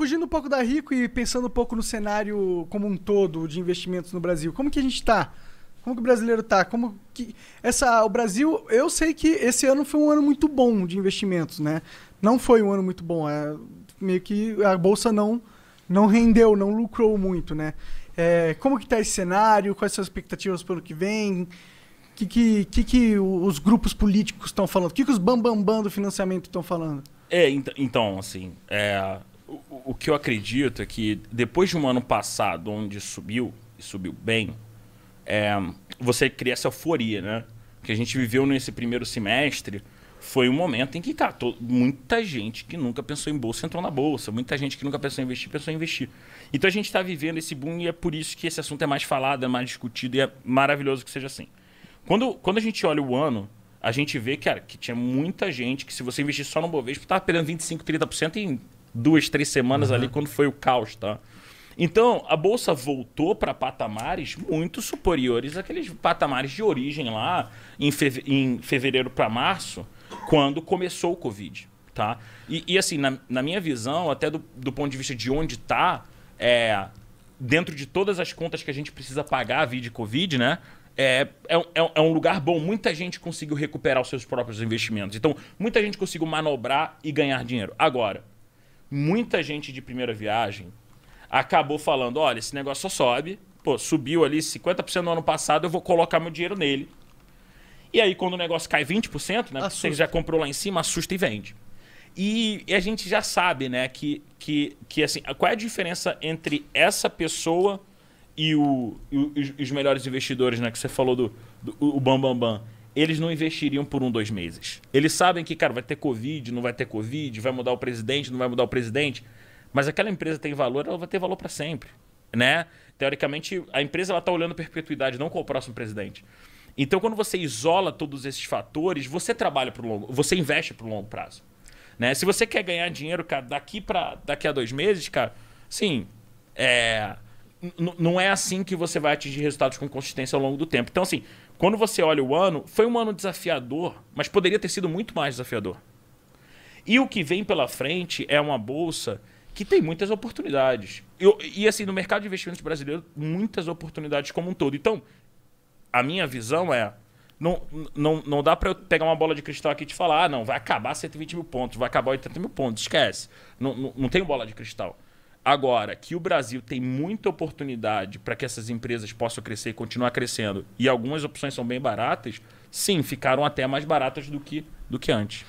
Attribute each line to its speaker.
Speaker 1: fugindo um pouco da Rico e pensando um pouco no cenário como um todo de investimentos no Brasil, como que a gente está? Como que o brasileiro está? Como que essa o Brasil? Eu sei que esse ano foi um ano muito bom de investimentos, né? Não foi um ano muito bom, é meio que a bolsa não não rendeu, não lucrou muito, né? É, como que está esse cenário? Quais são as expectativas para o ano que vem? O que, que, que, os grupos políticos estão falando? O que, que os bambambam bam, bam do financiamento estão falando?
Speaker 2: É, então, então assim, é, o que eu acredito é que depois de um ano passado, onde subiu, e subiu bem, é, você cria essa euforia, né? Que a gente viveu nesse primeiro semestre foi um momento em que, cara, tô, muita gente que nunca pensou em bolsa entrou na bolsa, muita gente que nunca pensou em investir, pensou em investir. Então a gente está vivendo esse boom e é por isso que esse assunto é mais falado, é mais discutido e é maravilhoso que seja assim. Quando, quando a gente olha o ano, a gente vê, cara, que tinha muita gente que se você investir só no Bovespa, estava perdendo 25, 30% em duas, três semanas uhum. ali, quando foi o caos, tá? Então, a bolsa voltou para patamares muito superiores àqueles patamares de origem lá em, feve em fevereiro para março, quando começou o Covid. Tá? E, e assim, na, na, minha visão, até do, do, ponto de vista de onde está, é, dentro de todas as contas que a gente precisa pagar vida de Covid, né? É, é, é, é, um lugar bom. Muita gente conseguiu recuperar os seus próprios investimentos. Então, muita gente conseguiu manobrar e ganhar dinheiro. Agora, muita gente de primeira viagem acabou falando: olha, esse negócio só sobe, pô, subiu ali 50% no ano passado, eu vou colocar meu dinheiro nele. E aí, quando o negócio cai 20%, né? Você já comprou lá em cima, assusta e vende. E, e, a gente já sabe, né, que, que, que assim, qual é a diferença entre essa pessoa e, o, e os, os melhores investidores, né? Que você falou do, do o Bambambam. Bam, Bam eles não investiriam por um, dois meses. Eles sabem que, cara, vai ter Covid, não vai ter Covid, vai mudar o presidente, não vai mudar o presidente. Mas aquela empresa tem valor, ela vai ter valor para sempre, né? Teoricamente, a empresa está olhando perpetuidade, não com o próximo presidente. Então, quando você isola todos esses fatores, você trabalha para longo, você investe para o longo prazo. Né? Se você quer ganhar dinheiro, cara, daqui para daqui a dois meses, cara, sim, é, não é assim que você vai atingir resultados com consistência ao longo do tempo. Então, assim, quando você olha o ano, foi um ano desafiador, mas poderia ter sido muito mais desafiador. E o que vem pela frente é uma bolsa que tem muitas oportunidades. Eu, e, assim, no mercado de investimentos brasileiro, muitas oportunidades como um todo. Então, a minha visão é. Não, não, não dá para eu pegar uma bola de cristal aqui e te falar, ah, não, vai acabar 120 mil pontos, vai acabar 80 mil pontos, esquece. Não, não, não bola de cristal. Agora, que o Brasil tem muita oportunidade para que essas empresas possam crescer e continuar crescendo, e algumas opções são bem baratas, sim, ficaram até mais baratas do que, do que antes.